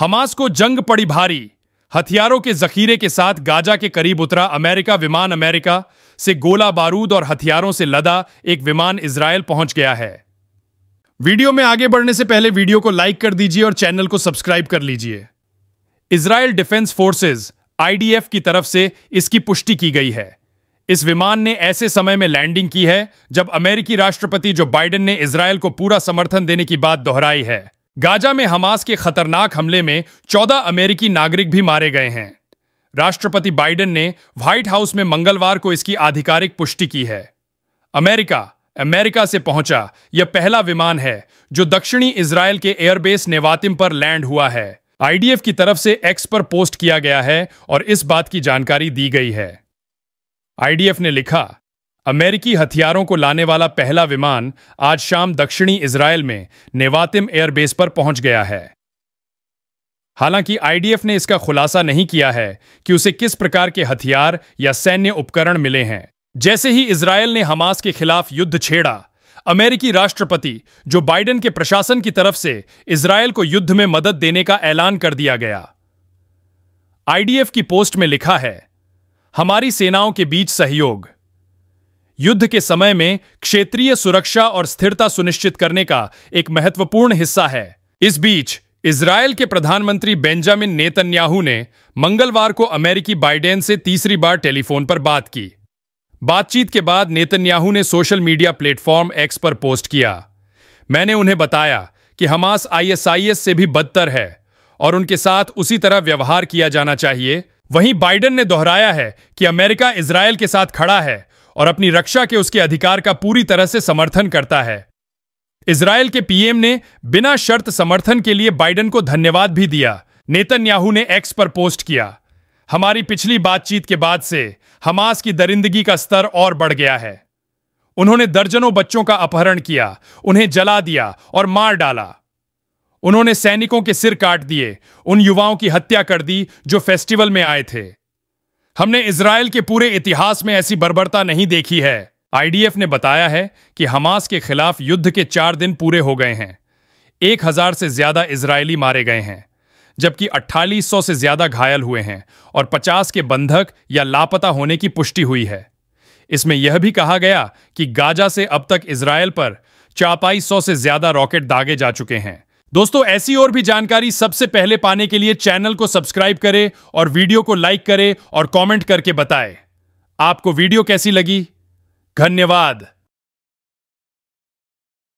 Hamas को जंग पड़ी भारी हथियारों के जखीरे के साथ गाजा के करीब उतरा अमेरिका विमान अमेरिका से गोला बारूद और हथियारों से लदा एक विमान इसराइल पहुंच गया है वीडियो में आगे बढ़ने से पहले वीडियो को लाइक कर दीजिए और चैनल को सब्सक्राइब कर लीजिए इसराइल डिफेंस फोर्सेज आईडीएफ की तरफ से इसकी पुष्टि की गई है इस विमान ने ऐसे समय में लैंडिंग की है जब अमेरिकी राष्ट्रपति जो बाइडेन ने इसराइल को पूरा समर्थन देने की बात दोहराई है गाजा में हमास के खतरनाक हमले में 14 अमेरिकी नागरिक भी मारे गए हैं राष्ट्रपति बाइडेन ने व्हाइट हाउस में मंगलवार को इसकी आधिकारिक पुष्टि की है अमेरिका अमेरिका से पहुंचा यह पहला विमान है जो दक्षिणी इसराइल के एयरबेस नेवातिम पर लैंड हुआ है आईडीएफ की तरफ से एक्स पर पोस्ट किया गया है और इस बात की जानकारी दी गई है आईडीएफ ने लिखा अमेरिकी हथियारों को लाने वाला पहला विमान आज शाम दक्षिणी इसराइल में नेवातिम एयरबेस पर पहुंच गया है हालांकि आईडीएफ ने इसका खुलासा नहीं किया है कि उसे किस प्रकार के हथियार या सैन्य उपकरण मिले हैं जैसे ही इसराइल ने हमास के खिलाफ युद्ध छेड़ा अमेरिकी राष्ट्रपति जो बाइडेन के प्रशासन की तरफ से इसराइल को युद्ध में मदद देने का ऐलान कर दिया गया आईडीएफ की पोस्ट में लिखा है हमारी सेनाओं के बीच सहयोग युद्ध के समय में क्षेत्रीय सुरक्षा और स्थिरता सुनिश्चित करने का एक महत्वपूर्ण हिस्सा है इस बीच इसराइल के प्रधानमंत्री बेंजामिन नेतन्याहू ने मंगलवार को अमेरिकी बाइडेन से तीसरी बार टेलीफोन पर बात की बातचीत के बाद नेतन्याहू ने सोशल मीडिया प्लेटफॉर्म एक्स पर पोस्ट किया मैंने उन्हें बताया कि हमास आईएसआईएस से भी बदतर है और उनके साथ उसी तरह व्यवहार किया जाना चाहिए वहीं बाइडेन ने दोहराया है कि अमेरिका इसराइल के साथ खड़ा है और अपनी रक्षा के उसके अधिकार का पूरी तरह से समर्थन करता है इसराइल के पीएम ने बिना शर्त समर्थन के लिए बाइडन को धन्यवाद भी दिया नेतन्याहू ने एक्स पर पोस्ट किया हमारी पिछली बातचीत के बाद से हमास की दरिंदगी का स्तर और बढ़ गया है उन्होंने दर्जनों बच्चों का अपहरण किया उन्हें जला दिया और मार डाला उन्होंने सैनिकों के सिर काट दिए उन युवाओं की हत्या कर दी जो फेस्टिवल में आए थे हमने इसराइल के पूरे इतिहास में ऐसी बर्बरता नहीं देखी है आईडीएफ ने बताया है कि हमास के खिलाफ युद्ध के चार दिन पूरे हो गए हैं एक हजार से ज्यादा इसराइली मारे गए हैं जबकि 4800 से ज्यादा घायल हुए हैं और 50 के बंधक या लापता होने की पुष्टि हुई है इसमें यह भी कहा गया कि गाजा से अब तक इसराइल पर चौपाई सौ से ज्यादा रॉकेट दागे जा चुके हैं दोस्तों ऐसी और भी जानकारी सबसे पहले पाने के लिए चैनल को सब्सक्राइब करें और वीडियो को लाइक करें और कमेंट करके बताएं आपको वीडियो कैसी लगी धन्यवाद